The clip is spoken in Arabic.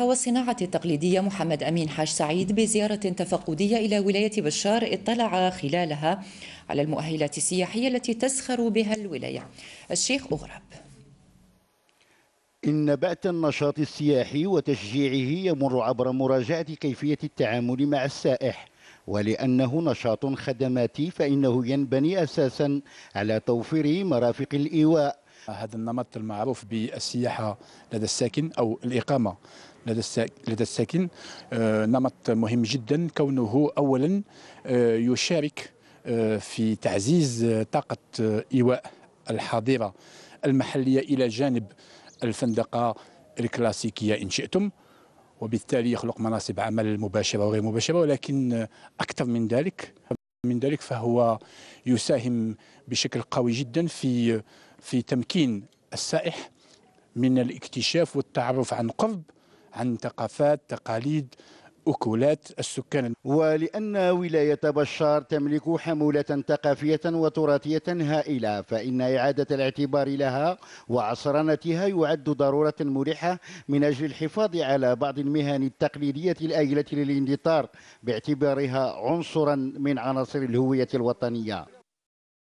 والصناعة التقليدية محمد أمين حاج سعيد بزيارة تفقدية إلى ولاية بشار اطلع خلالها على المؤهلات السياحية التي تسخر بها الولاية الشيخ أغرب إن بأت النشاط السياحي وتشجيعه يمر عبر مراجعة كيفية التعامل مع السائح ولأنه نشاط خدماتي فإنه ينبني أساسا على توفير مرافق الإيواء هذا النمط المعروف بالسياحة لدى الساكن أو الإقامة لدى لدى الساكن آه، نمط مهم جدا كونه أولا آه، يشارك آه، في تعزيز طاقة إيواء الحاضرة المحلية إلى جانب الفندقة الكلاسيكية إن شئتم وبالتالي يخلق مناصب عمل مباشرة وغير مباشرة ولكن أكثر من ذلك من ذلك فهو يساهم بشكل قوي جدا في في تمكين السائح من الاكتشاف والتعرف عن قرب عن ثقافات تقاليد أكلات السكان ولأن ولاية بشار تملك حمولة ثقافية وتراثية هائلة فإن إعادة الاعتبار لها وعصرنتها يعد ضرورة ملحة من أجل الحفاظ على بعض المهن التقليدية الآيلة للاندثار باعتبارها عنصرا من عناصر الهوية الوطنية